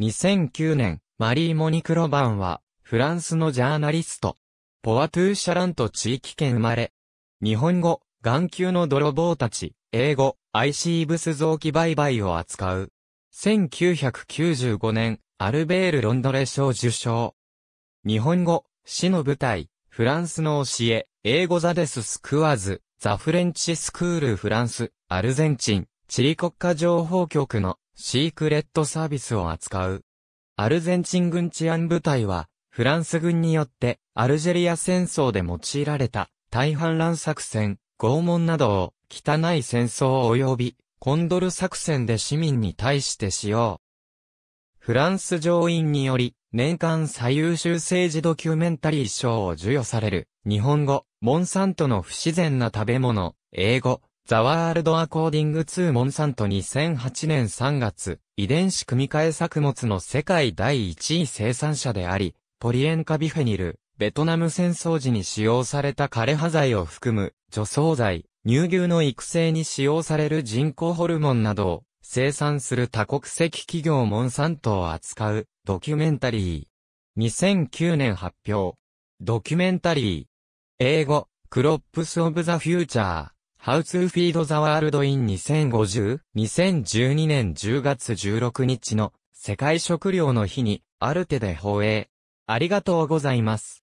2009年、マリー・モニクロバンは、フランスのジャーナリスト。ポワトゥシャラント地域圏生まれ。日本語、眼球の泥棒たち、英語、IC ブス臓器売買を扱う。1995年、アルベール・ロンドレ賞受賞。日本語、死の舞台、フランスの教え、英語ザデス・スクワーズ、ザ・フレンチ・スクール・フランス、アルゼンチン、チリ国家情報局のシークレットサービスを扱う。アルゼンチン軍治安部隊は、フランス軍によってアルジェリア戦争で用いられた大反乱作戦、拷問などを汚い戦争及びコンドル作戦で市民に対して使用。フランス上院により年間最優秀政治ドキュメンタリー賞を授与される日本語、モンサントの不自然な食べ物、英語、ザワールドアコーディング2モンサント2008年3月、遺伝子組み換え作物の世界第1位生産者であり、ポリエンカビフェニル、ベトナム戦争時に使用された枯葉剤を含む除草剤、乳牛の育成に使用される人工ホルモンなどを生産する多国籍企業モンサントを扱うドキュメンタリー。2009年発表。ドキュメンタリー。英語、クロップス・オブ・ザ・フューチャー。How to Feed the World in 2050 2012年10月16日の世界食糧の日にアルテで放映。ありがとうございます。